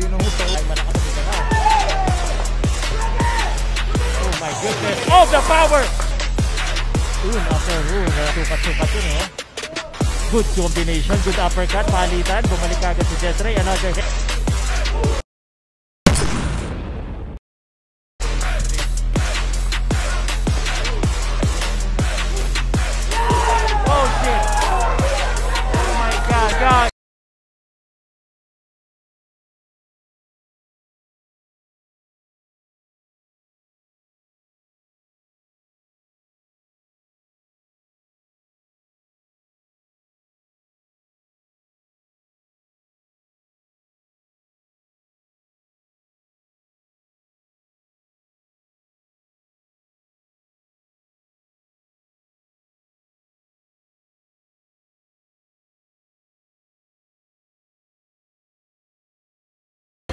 sino ito ay malakas ito ka. Oh my goodness. All the power! Yun, after rule. Sukat-sukat yun, oh. Good combination, good uppercut, palitan. Bumalik agad si Jetray. Another hit.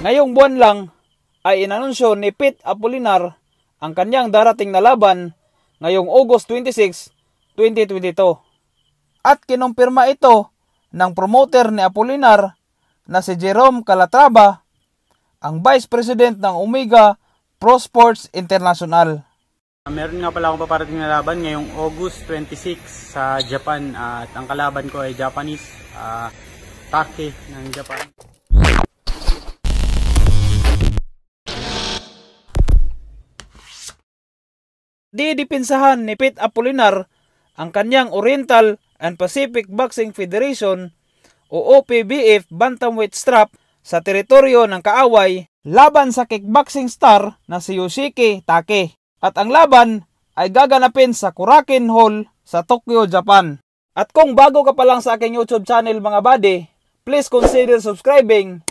Ngayong buwan lang ay inanunsyo ni Pete Apolinar ang kanyang darating na laban ngayong August 26, 2022. At kinumpirma ito ng promoter ni Apolinar na si Jerome Calatrava, ang Vice President ng Omega Pro Sports International. Ah, meron nga pala akong paparating na laban ngayong August 26 sa Japan ah, at ang kalaban ko ay Japanese uh, Take ng Japan. didipinsahan ni Pete Apolinar ang kanyang Oriental and Pacific Boxing Federation o OPBF Bantamweight Strap sa teritoryo ng kaaway laban sa kickboxing star na si Yoshiki Take. At ang laban ay gaganapin sa Kurakin Hall sa Tokyo, Japan. At kung bago ka pa lang sa aking YouTube channel mga buddy, please consider subscribing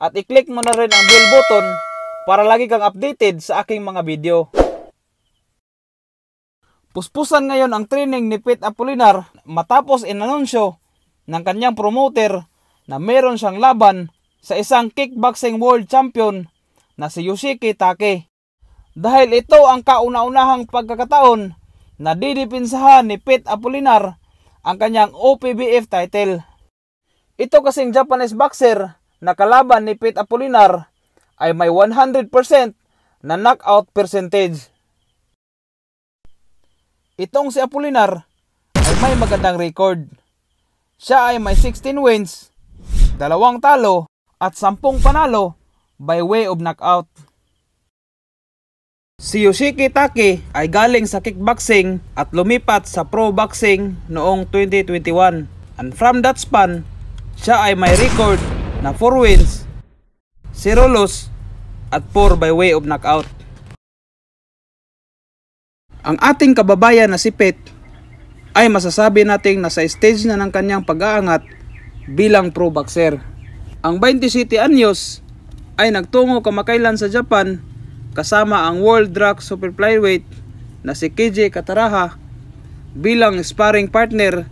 at i-click mo na rin ang bell button para lagi kang updated sa aking mga video. Puspusan ngayon ang training ni Pete Apolinar matapos inanunsyo ng kanyang promoter na meron siyang laban sa isang kickboxing world champion na si Yoshiki Take. Dahil ito ang kauna-unahang pagkakataon na didipinsahan ni Pete Apolinar ang kanyang OPBF title. Ito kasing Japanese boxer na kalaban ni Pete Apolinar ay may 100% na knockout percentage. Itong si Apolinar ay may magandang record. Siya ay may 16 wins, dalawang talo at 10 panalo by way of knockout. Si Yoshiki Take ay galing sa kickboxing at lumipat sa pro boxing noong 2021. And from that span, siya ay may record na 4 wins, 0 loss at 4 by way of knockout. Ang ating kababayan na si Pet ay masasabi nating nasa stage na ng kanyang pag-aangat bilang pro-boxer. Ang 27 anyos ay nagtungo kamakailan sa Japan kasama ang World Drug Super Flyweight na si KJ Kataraha bilang sparring partner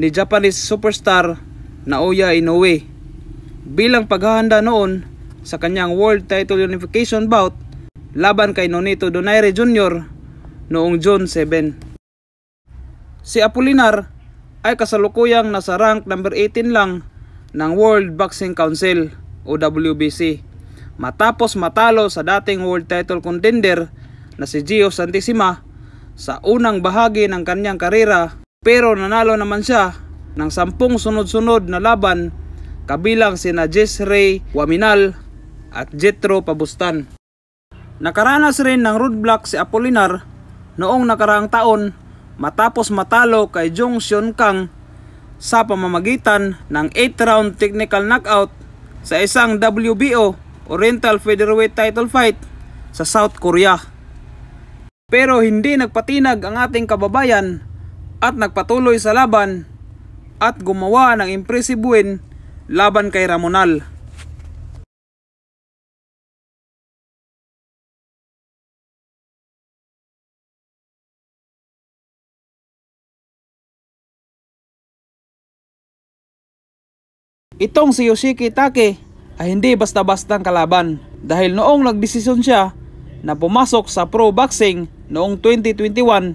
ni Japanese superstar Naoya Inoue. Bilang paghahanda noon sa kanyang World Title Unification bout laban kay Nonito Donaire Jr noong June 7. Si Apolinar ay kasalukuyang nasa rank number 18 lang ng World Boxing Council o WBC matapos matalo sa dating world title contender na si Gio Santissima sa unang bahagi ng kanyang karera pero nanalo naman siya ng sampung sunod-sunod na laban kabilang sina Jess Ray Waminal at Jetro Pabustan. Nakaranas rin ng roadblock si Apolinar noong nakaraang taon matapos matalo kay Jung Seon Kang sa pamamagitan ng 8 round technical knockout sa isang WBO Oriental Featherweight title fight sa South Korea. Pero hindi nagpatinag ang ating kababayan at nagpatuloy sa laban at gumawa ng impressive win laban kay Ramonal. Itong si Yoshiki Take ay hindi basta-bastang kalaban dahil noong nagdesisyon siya na pumasok sa pro boxing noong 2021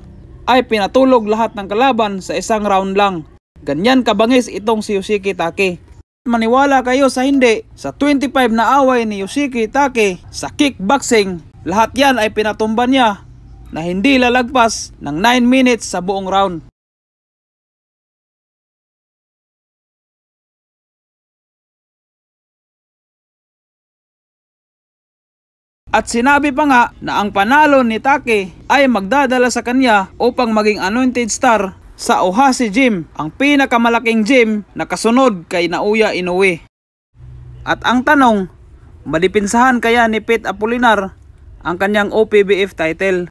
ay pinatulog lahat ng kalaban sa isang round lang. Ganyan kabangis itong si Yoshiki Take. Maniwala kayo sa hindi, sa 25 na away ni Yoshiki Take sa kickboxing, lahat yan ay pinatumba niya na hindi lalagpas ng 9 minutes sa buong round. At sinabi pa nga na ang panalo ni Take ay magdadala sa kanya upang maging anointed star sa Ohasi Gym, ang pinakamalaking gym na kasunod kay Nauya Inoue. At ang tanong, malipinsahan kaya ni Pete Apolinar ang kanyang OPBF title?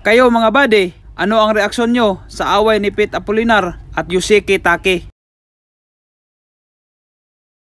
Kayo mga buddy, ano ang reaksyon nyo sa away ni Pete Apolinar at Yuseki Take?